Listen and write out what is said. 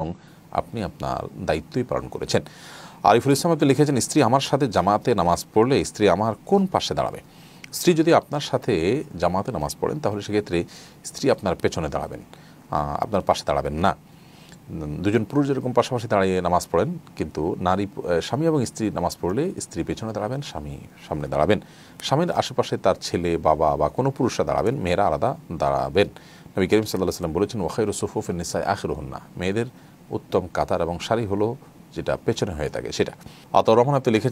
এবং আপনি আপনার দায়িত্বই পালন করেছেন আরিফুল ইসলাম আপনি লিখেছেন স্ত্রী আমার সাথে জামাতে নামাজ পড়লে স্ত্রী আমার কোন পাশে দাঁড়াবে স্ত্রী যদি আপনার সাথে জামাতে নামাজ পড়েন তাহলে সেক্ষেত্রে স্ত্রী আপনার পেছনে দাঁড়াবেন আপনার পাশে দাঁড়াবেন না দুজন পুরুষ যেরকম পাশাপাশি দাঁড়িয়ে নামাজ পড়েন কিন্তু নারী স্বামী এবং স্ত্রী নামাজ পড়লে স্ত্রী পেছনে দাঁড়াবেন স্বামী সামনে দাঁড়াবেন স্বামীর আশেপাশে তার ছেলে বাবা বা কোনো পুরুষরা দাঁড়াবেন মেয়েরা আলাদা দাঁড়াবেন নবী করিম সাল্লাহ সাল্লাম বলেছেন ওখাই রসুফুফের নিসায় আখের হন না মেয়েদের উত্তম কাতার এবং শাড়ি হলো যেটা পেছনে হয়ে থাকে সেটা অত রহমান আপনি লিখেছেন